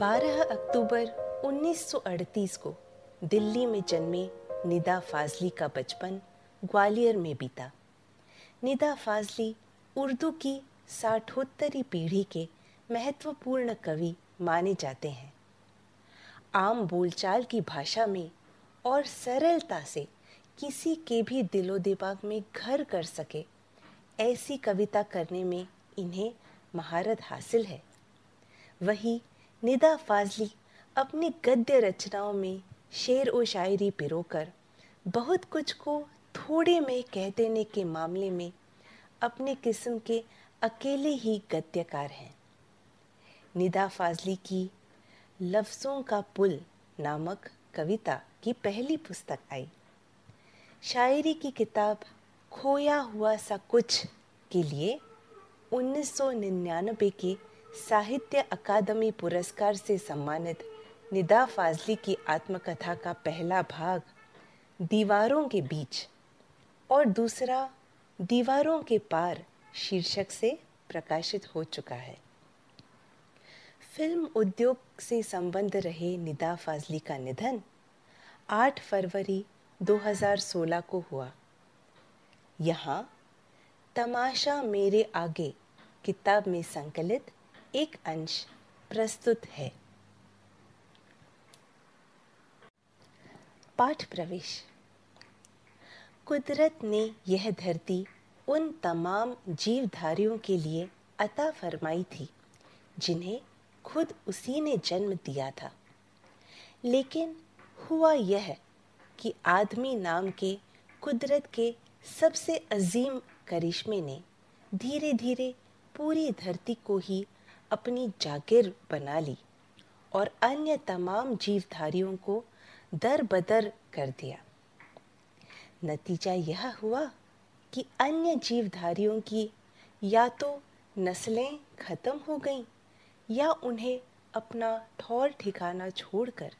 12 अक्टूबर 1938 को दिल्ली में जन्मे निदा फाजली का बचपन ग्वालियर में बीता निदा फाजली उर्दू की साठोत्तरी पीढ़ी के महत्वपूर्ण कवि माने जाते हैं आम बोलचाल की भाषा में और सरलता से किसी के भी दिलो दिमाग में घर कर सके ऐसी कविता करने में इन्हें महारत हासिल है वही निदा फाजली अपनी गद्य रचनाओं में शेर व शायरी पिरोकर बहुत कुछ को थोड़े में कह देने के मामले में अपने किस्म के अकेले ही गद्यकार हैं निदा फाजली की लफ्ज़ों का पुल नामक कविता की पहली पुस्तक आई शायरी की किताब खोया हुआ सा कुछ के लिए 1999 के साहित्य अकादमी पुरस्कार से सम्मानित निदा फाजली की आत्मकथा का पहला भाग दीवारों के बीच और दूसरा दीवारों के पार शीर्षक से प्रकाशित हो चुका है फिल्म उद्योग से संबंध रहे निदा फाजली का निधन 8 फरवरी 2016 को हुआ यहाँ तमाशा मेरे आगे किताब में संकलित एक अंश प्रस्तुत है पाठ प्रवेश कुदरत ने यह धरती उन तमाम जीवधारियों के लिए अता फरमाई थी जिन्हें खुद उसी ने जन्म दिया था लेकिन हुआ यह कि आदमी नाम के कुदरत के सबसे अजीम करिश्मे ने धीरे धीरे पूरी धरती को ही अपनी जागीर बना ली और अन्य तमाम जीवधारियों को दर बदर कर दिया नतीजा यह हुआ कि अन्य जीवधारियों की या तो नस्लें ख़त्म हो गईं या उन्हें अपना ठौर ठिकाना छोड़कर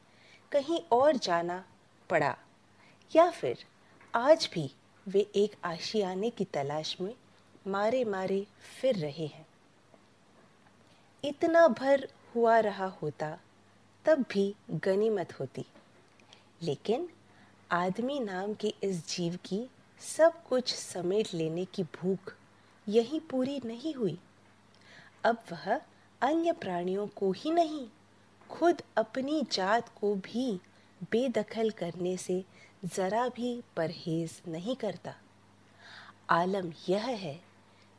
कहीं और जाना पड़ा या फिर आज भी वे एक आशियाने की तलाश में मारे मारे फिर रहे हैं इतना भर हुआ रहा होता तब भी गनीमत होती लेकिन आदमी नाम के इस जीव की सब कुछ समेट लेने की भूख यही पूरी नहीं हुई अब वह अन्य प्राणियों को ही नहीं खुद अपनी जात को भी बेदखल करने से ज़रा भी परहेज नहीं करता आलम यह है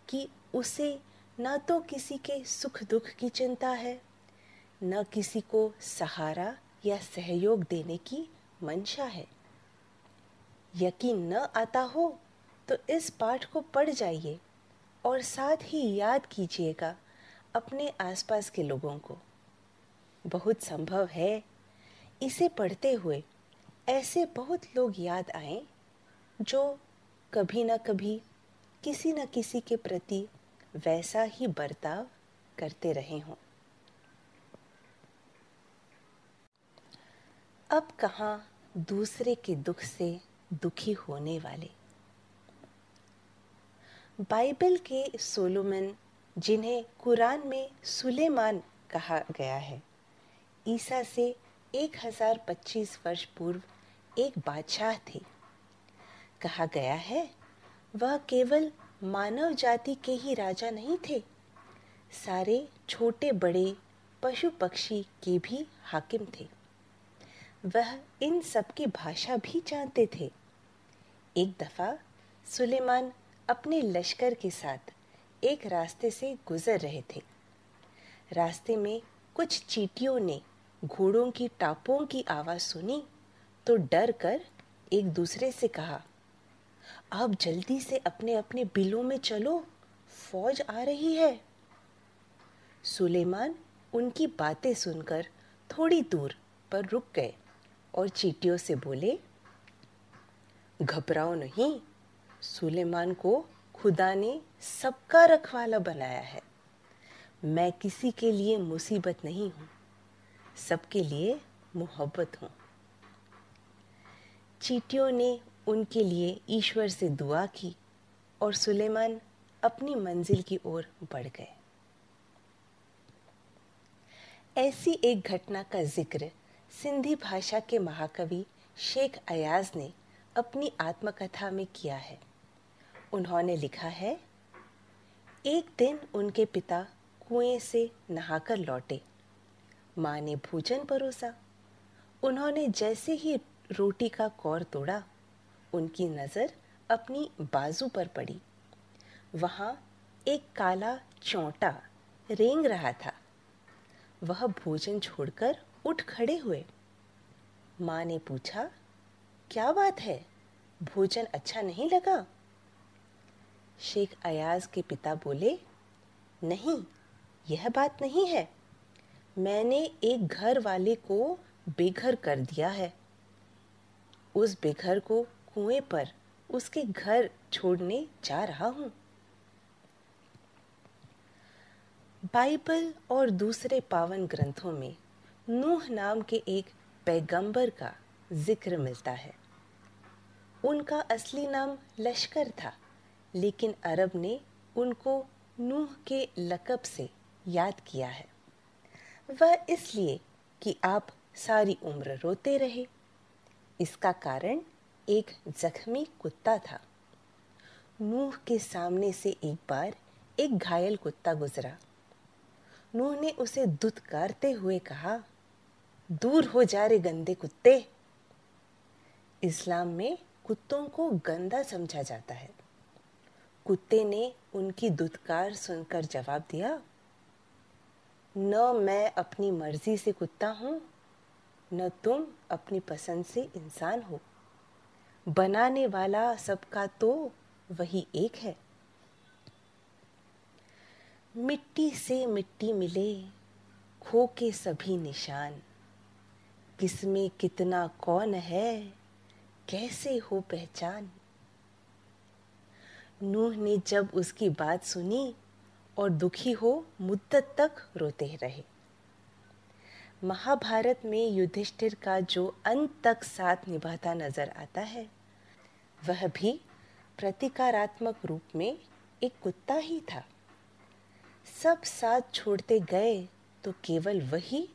कि उसे न तो किसी के सुख दुख की चिंता है न किसी को सहारा या सहयोग देने की मंशा है यकीन न आता हो तो इस पाठ को पढ़ जाइए और साथ ही याद कीजिएगा अपने आसपास के लोगों को बहुत संभव है इसे पढ़ते हुए ऐसे बहुत लोग याद आए जो कभी न कभी किसी न किसी के प्रति वैसा ही बर्ताव करते रहे हों अब कहाँ दूसरे के दुख से दुखी होने वाले बाइबल के सोलोमन जिन्हें कुरान में सुलेमान कहा गया है ईसा से 1025 वर्ष पूर्व एक बादशाह थे कहा गया है वह केवल मानव जाति के ही राजा नहीं थे सारे छोटे बड़े पशु पक्षी के भी हाकिम थे वह इन सब की भाषा भी जानते थे एक दफ़ा सुलेमान अपने लश्कर के साथ एक रास्ते से गुजर रहे थे रास्ते में कुछ चीटियों ने घोड़ों की टापों की आवाज़ सुनी तो डर कर एक दूसरे से कहा आप जल्दी से अपने अपने बिलों में चलो फौज आ रही है सुलेमान उनकी बातें सुनकर थोड़ी दूर पर रुक गए और चीटियों से बोले घबराओ नहीं सुलेमान को खुदा ने सबका रखवाला बनाया है मैं किसी के लिए मुसीबत नहीं हूं सबके लिए मोहब्बत हूं चीटियों ने उनके लिए ईश्वर से दुआ की और सुलेमान अपनी मंजिल की ओर बढ़ गए ऐसी एक घटना का जिक्र सिंधी भाषा के महाकवि शेख अयाज ने अपनी आत्मकथा में किया है उन्होंने लिखा है एक दिन उनके पिता कुएं से नहाकर लौटे माँ ने भोजन परोसा उन्होंने जैसे ही रोटी का कौर तोड़ा उनकी नज़र अपनी बाजू पर पड़ी वहाँ एक काला चौंटा रेंग रहा था वह भोजन छोड़कर उठ खड़े हुए माँ ने पूछा क्या बात है भोजन अच्छा नहीं लगा शेख अयाज के पिता बोले नहीं यह बात नहीं है मैंने एक घर वाले को बेघर कर दिया है उस बेघर को कुएं पर उसके घर छोड़ने जा रहा हूं बाइबल और दूसरे पावन ग्रंथों में नूह नाम के एक पैगंबर का जिक्र मिलता है उनका असली नाम लश्कर था लेकिन अरब ने उनको नूह के लकब से याद किया है वह इसलिए कि आप सारी उम्र रोते रहे इसका कारण एक जख्मी कुत्ता था नूह के सामने से एक बार एक घायल कुत्ता गुजरा नूह ने उसे दुदकारते हुए कहा दूर हो जा रे गंदे कुत्ते इस्लाम में कुत्तों को गंदा समझा जाता है कुत्ते ने उनकी दुदकार सुनकर जवाब दिया न मैं अपनी मर्जी से कुत्ता हूं न तुम अपनी पसंद से इंसान हो बनाने वाला सबका तो वही एक है मिट्टी से मिट्टी मिले खो के सभी निशान किसमें कितना कौन है कैसे हो पहचान नूह ने जब उसकी बात सुनी और दुखी हो मुद्दत तक रोते रहे महाभारत में युधिष्ठिर का जो अंत तक साथ निभाता नजर आता है वह भी प्रतिकारात्मक रूप में एक कुत्ता ही था सब साथ छोड़ते गए तो केवल वही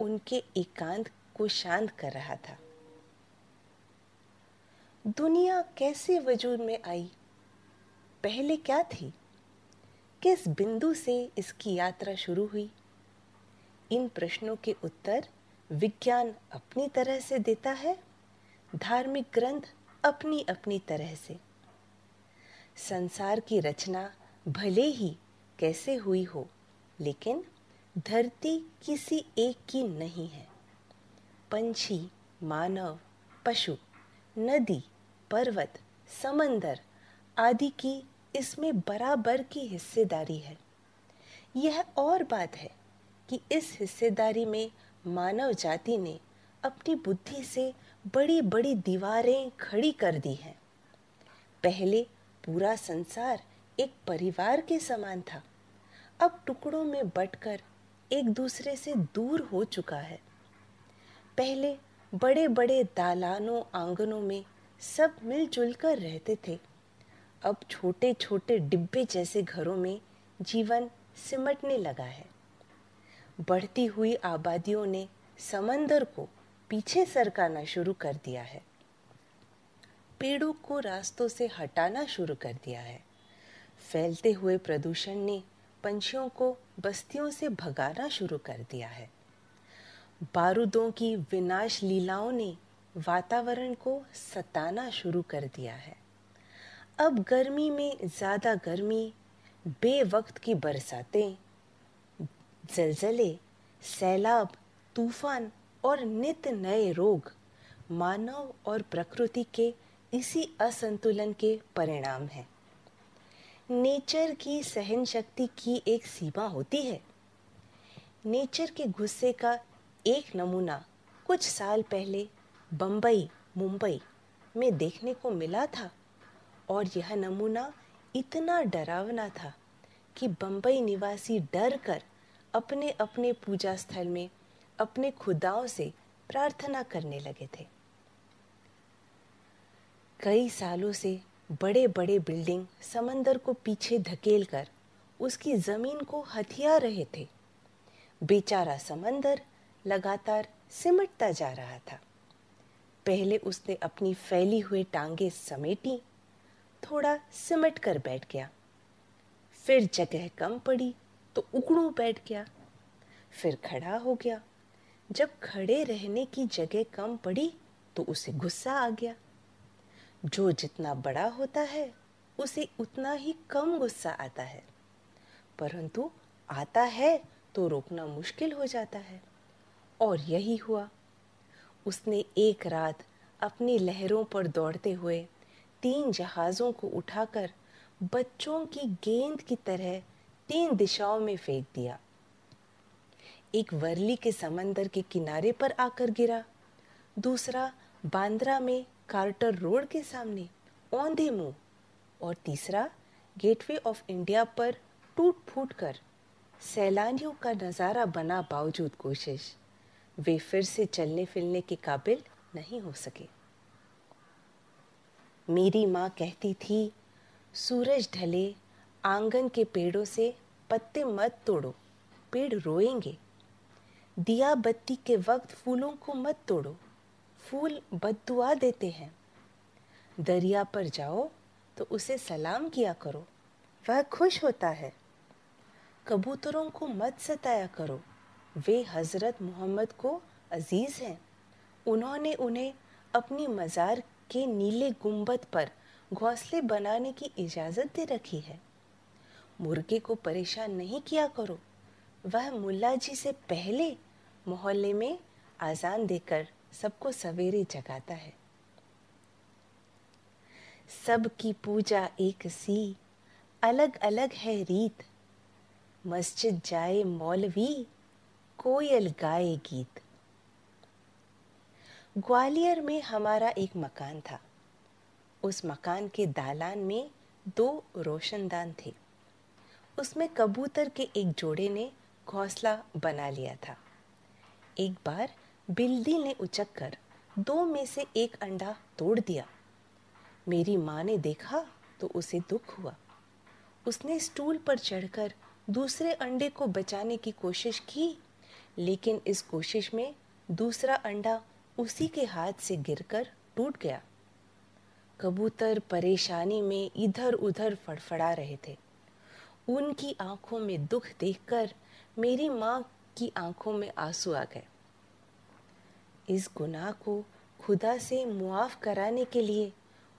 उनके एकांत को शांत कर रहा था दुनिया कैसे वजूद में आई पहले क्या थी किस बिंदु से इसकी यात्रा शुरू हुई इन प्रश्नों के उत्तर विज्ञान अपनी तरह से देता है धार्मिक ग्रंथ अपनी अपनी तरह से संसार की रचना भले ही कैसे हुई हो लेकिन धरती किसी एक की नहीं है पंछी मानव पशु नदी पर्वत समंदर आदि की इसमें बराबर की हिस्सेदारी है यह और बात है कि इस हिस्सेदारी में मानव जाति ने अपनी बुद्धि से बड़ी बड़ी दीवारें खड़ी कर दी हैं पहले पूरा संसार एक परिवार के समान था अब टुकड़ों में बटकर एक दूसरे से दूर हो चुका है पहले बड़े बड़े दालानों आंगनों में सब मिलजुल कर रहते थे अब छोटे छोटे डिब्बे जैसे घरों में जीवन सिमटने लगा है बढ़ती हुई आबादियों ने समंदर को पीछे सरकाना शुरू कर दिया है पेड़ों को रास्तों से हटाना शुरू कर दिया है फैलते हुए प्रदूषण ने पंछियों को बस्तियों से भगाना शुरू कर दिया है बारूदों की विनाश लीलाओं ने वातावरण को सताना शुरू कर दिया है अब गर्मी में ज़्यादा गर्मी बेवक्त की बरसातें जलजले सैलाब तूफान और नित नए रोग मानव और प्रकृति के इसी असंतुलन के परिणाम हैं नेचर की सहन शक्ति की एक सीमा होती है नेचर के गुस्से का एक नमूना कुछ साल पहले बम्बई मुंबई में देखने को मिला था और यह नमूना इतना डरावना था कि बम्बई निवासी डर कर अपने अपने पूजा स्थल में अपने खुदाओं से प्रार्थना करने लगे थे कई सालों से बड़े बड़े बिल्डिंग समंदर को पीछे धकेल कर उसकी ज़मीन को हथिया रहे थे बेचारा समंदर लगातार सिमटता जा रहा था पहले उसने अपनी फैली हुई टांगे समेटी थोड़ा सिमट कर बैठ गया फिर जगह कम पड़ी तो उकड़ू बैठ गया फिर खड़ा हो गया जब खड़े रहने की जगह कम पड़ी तो उसे गुस्सा आ गया जो जितना बड़ा होता है उसे उतना ही कम गुस्सा आता है परंतु आता है तो रोकना मुश्किल हो जाता है और यही हुआ उसने एक रात अपनी लहरों पर दौड़ते हुए तीन जहाज़ों को उठाकर बच्चों की गेंद की तरह तीन दिशाओं में फेंक दिया एक वर्ली के समंदर के किनारे पर आकर गिरा दूसरा बांद्रा में कार्टर रोड के सामने औंधे मुँह और तीसरा गेटवे ऑफ इंडिया पर टूट फूट कर सैलानियों का नज़ारा बना बावजूद कोशिश वे फिर से चलने फिरने के काबिल नहीं हो सके मेरी माँ कहती थी सूरज ढले आंगन के पेड़ों से पत्ते मत तोड़ो पेड़ रोएंगे दिया बत्ती के वक्त फूलों को मत तोड़ो फूल बददुआ देते हैं दरिया पर जाओ तो उसे सलाम किया करो वह खुश होता है कबूतरों को मत सताया करो वे हज़रत मोहम्मद को अजीज़ हैं उन्होंने उन्हें अपनी मज़ार के नीले गुंबद पर घोंसले बनाने की इजाज़त दे रखी है मुर्गे को परेशान नहीं किया करो वह मुल्ला जी से पहले मोहल्ले में आज़ान देकर सबको सवेरे जगाता है सबकी पूजा एक सी अलग अलग है रीत मस्जिद जाए मौलवी कोयल गाए गीत ग्वालियर में हमारा एक मकान था उस मकान के दालान में दो रोशनदान थे उसमें कबूतर के एक जोड़े ने घोंसला बना लिया था एक बार बिल्ली ने उचक कर दो में से एक अंडा तोड़ दिया मेरी माँ ने देखा तो उसे दुख हुआ उसने स्टूल पर चढ़कर दूसरे अंडे को बचाने की कोशिश की लेकिन इस कोशिश में दूसरा अंडा उसी के हाथ से गिरकर टूट गया कबूतर परेशानी में इधर उधर फड़फड़ा रहे थे उनकी आंखों में दुख देखकर मेरी माँ की आंखों में आंसू आ गए इस गुनाह को खुदा से मुआफ़ कराने के लिए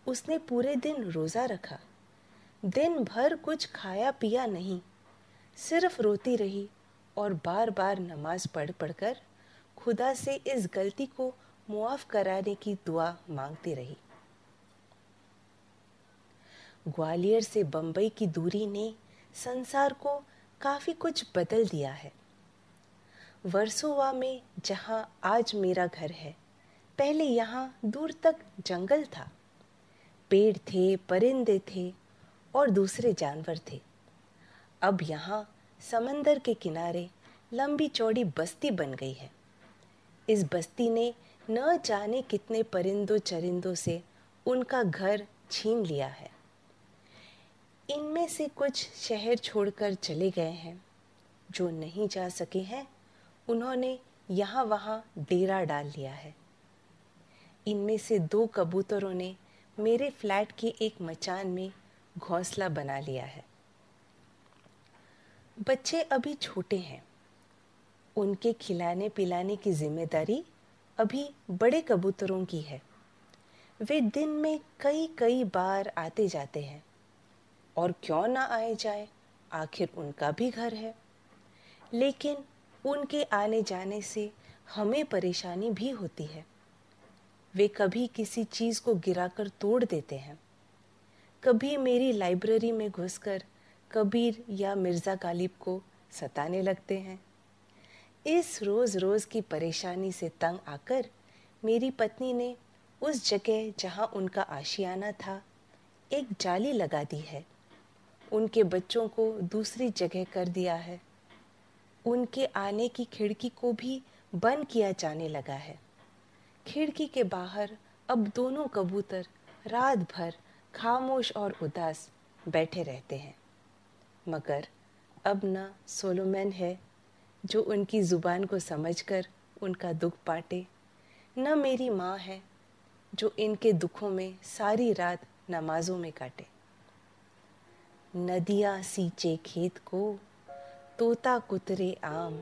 उसने पूरे दिन रोज़ा रखा दिन भर कुछ खाया पिया नहीं सिर्फ रोती रही और बार बार नमाज पढ़ पढ़कर खुदा से इस गलती को मुआफ़ कराने की दुआ मांगती रही ग्वालियर से बंबई की दूरी ने संसार को काफ़ी कुछ बदल दिया है वर्सोवा में जहाँ आज मेरा घर है पहले यहाँ दूर तक जंगल था पेड़ थे परिंदे थे और दूसरे जानवर थे अब यहाँ समंदर के किनारे लंबी चौड़ी बस्ती बन गई है इस बस्ती ने न जाने कितने परिंदों चरिंदों से उनका घर छीन लिया है इनमें से कुछ शहर छोड़कर चले गए हैं जो नहीं जा सके हैं उन्होंने यहाँ वहाँ डेरा डाल लिया है इनमें से दो कबूतरों ने मेरे फ्लैट के एक मचान में घोंसला बना लिया है बच्चे अभी छोटे हैं उनके खिलाने पिलाने की जिम्मेदारी अभी बड़े कबूतरों की है वे दिन में कई कई बार आते जाते हैं और क्यों ना आए जाए आखिर उनका भी घर है लेकिन उनके आने जाने से हमें परेशानी भी होती है वे कभी किसी चीज़ को गिराकर तोड़ देते हैं कभी मेरी लाइब्रेरी में घुसकर कबीर या मिर्ज़ा गालिब को सताने लगते हैं इस रोज़ रोज़ की परेशानी से तंग आकर मेरी पत्नी ने उस जगह जहाँ उनका आशियाना था एक जाली लगा दी है उनके बच्चों को दूसरी जगह कर दिया है उनके आने की खिड़की को भी बंद किया जाने लगा है खिड़की के बाहर अब दोनों कबूतर रात भर खामोश और उदास बैठे रहते हैं मगर अब न सोलोमैन है जो उनकी ज़ुबान को समझकर उनका दुख बांटे न मेरी माँ है जो इनके दुखों में सारी रात नमाज़ों में काटे नदिया सींचे खेत को तोता कुतरे आम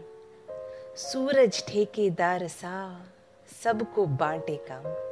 सूरज ठेकेदार सा सबको बांटे काम